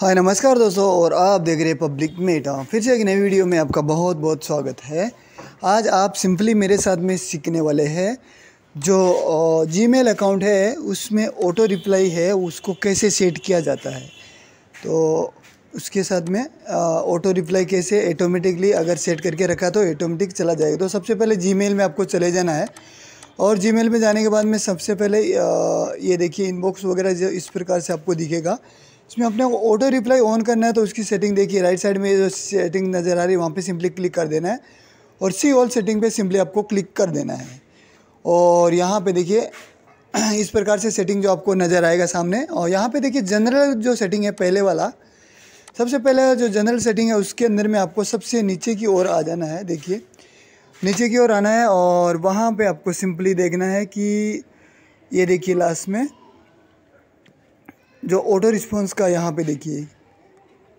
हाय नमस्कार दोस्तों और आप देख रहे हैं पब्लिक मेटा फिर से एक नई वीडियो में आपका बहुत बहुत स्वागत है आज आप सिंपली मेरे साथ में सीखने वाले हैं जो जी मेल अकाउंट है उसमें ऑटो रिप्लाई है उसको कैसे सेट किया जाता है तो उसके साथ में ऑटो रिप्लाई कैसे ऑटोमेटिकली अगर सेट करके रखा तो ऑटोमेटिक चला जाएगा तो सबसे पहले जी में आपको चले जाना है और जी में जाने के बाद में सबसे पहले ये देखिए इनबॉक्स वगैरह जो इस प्रकार से आपको दिखेगा इसमें अपने को ऑटो रिप्लाई ऑन करना है तो उसकी सेटिंग देखिए राइट साइड में जो सेटिंग नज़र आ रही है वहाँ पे सिंपली क्लिक कर देना है और सी ऑल सेटिंग पे सिंपली आपको क्लिक कर देना है और यहाँ पे देखिए इस प्रकार से सेटिंग जो आपको नज़र आएगा सामने और यहाँ पे देखिए जनरल जो सेटिंग है पहले वाला सबसे पहले जो जनरल सेटिंग है उसके अंदर में आपको सबसे नीचे की ओर आ जाना है देखिए नीचे की ओर आना है और वहाँ पर आपको सिंपली देखना है कि ये देखिए लास्ट में जो ऑटो रिस्पॉन्स का यहाँ पे देखिए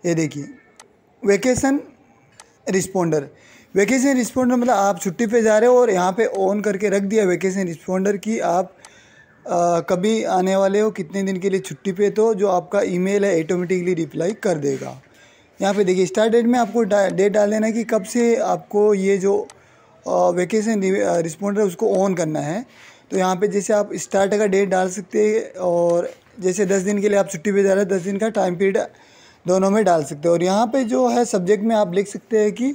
ये देखिए वेकेशन रिस्पोंडर वेकेशन रिस्पोंडर मतलब आप छुट्टी पे जा रहे हो और यहाँ पे ऑन करके रख दिया वेकेशन रिस्पोंडर कि आप आ, कभी आने वाले हो कितने दिन के लिए छुट्टी पे तो जो आपका ईमेल है ऑटोमेटिकली रिप्लाई कर देगा यहाँ पे देखिए स्टार्ट डेट में आपको डेट डाल देना कि कब से आपको ये जो वेकेशन रिस्पोंडर उसको ऑन करना है तो यहाँ पे जैसे आप स्टार्ट का डेट डाल सकते हैं और जैसे दस दिन के लिए आप छुट्टी पे जा रहे हैं दस दिन का टाइम पीरियड दोनों में डाल सकते हो और यहाँ पे जो है सब्जेक्ट में आप लिख सकते हैं कि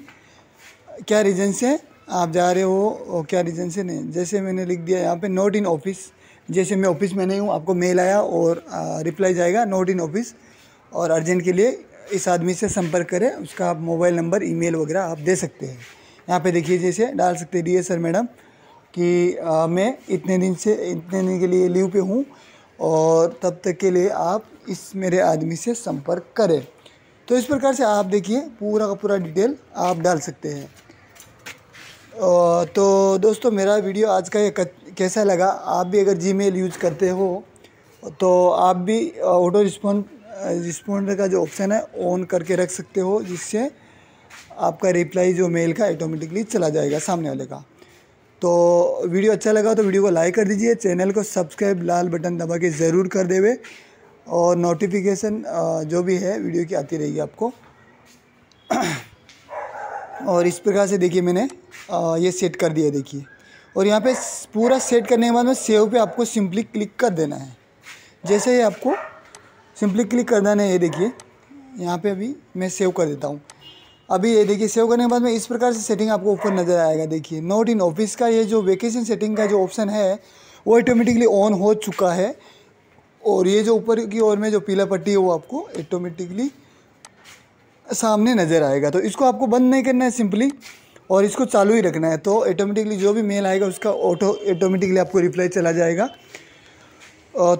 क्या रीज़न से आप जा रहे हो और क्या रीज़न से नहीं जैसे मैंने लिख दिया यहाँ पे नोट इन ऑफिस जैसे मैं ऑफिस में नहीं हूँ आपको मेल आया और रिप्लाई जाएगा नोट इन ऑफिस और अर्जेंट के लिए इस आदमी से संपर्क करें उसका आप मोबाइल नंबर ईमेल वगैरह आप दे सकते हैं यहाँ पे देखिए जैसे डाल सकते हैं डी सर मैडम कि आ, मैं इतने दिन से इतने दिन के लिए लीव पे हूँ और तब तक के लिए आप इस मेरे आदमी से संपर्क करें तो इस प्रकार से आप देखिए पूरा का पूरा डिटेल आप डाल सकते हैं तो दोस्तों मेरा वीडियो आज का ये कैसा लगा आप भी अगर जीमेल यूज़ करते हो तो आप भी ऑटो रिस्पॉन्ड रिस्पॉन्डर का जो ऑप्शन है ऑन करके रख सकते हो जिससे आपका रिप्लाई जो मेल का ऑटोमेटिकली चला जाएगा सामने वाले का तो वीडियो अच्छा लगा तो वीडियो को लाइक कर दीजिए चैनल को सब्सक्राइब लाल बटन दबा के ज़रूर कर देवे और नोटिफिकेशन जो भी है वीडियो की आती रहेगी आपको और इस प्रकार से देखिए मैंने ये सेट कर दिया देखिए और यहाँ पे पूरा सेट करने के बाद में सेव पे आपको सिंपली क्लिक कर देना है जैसे ही आपको सिंपली क्लिक कर देना है ये देखिए यहाँ पे अभी मैं सेव कर देता हूँ अभी ये देखिए सेव करने के बाद में इस प्रकार से सेटिंग आपको ऊपर नज़र आएगा देखिए नोट इन ऑफिस का ये जो वेकेशन सेटिंग का जो ऑप्शन है वो ऑटोमेटिकली ऑन हो चुका है और ये जो ऊपर की ओर में जो पीला पट्टी है वो आपको ऑटोमेटिकली सामने नज़र आएगा तो इसको आपको बंद नहीं करना है सिंपली और इसको चालू ही रखना है तो ऑटोमेटिकली जो भी मेल आएगा उसका ऑटो ऑटोमेटिकली आपको रिप्लाई चला जाएगा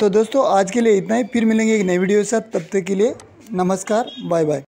तो दोस्तों आज के लिए इतना ही फिर मिलेंगे एक नई वीडियो के साथ तब तक के लिए नमस्कार बाय बाय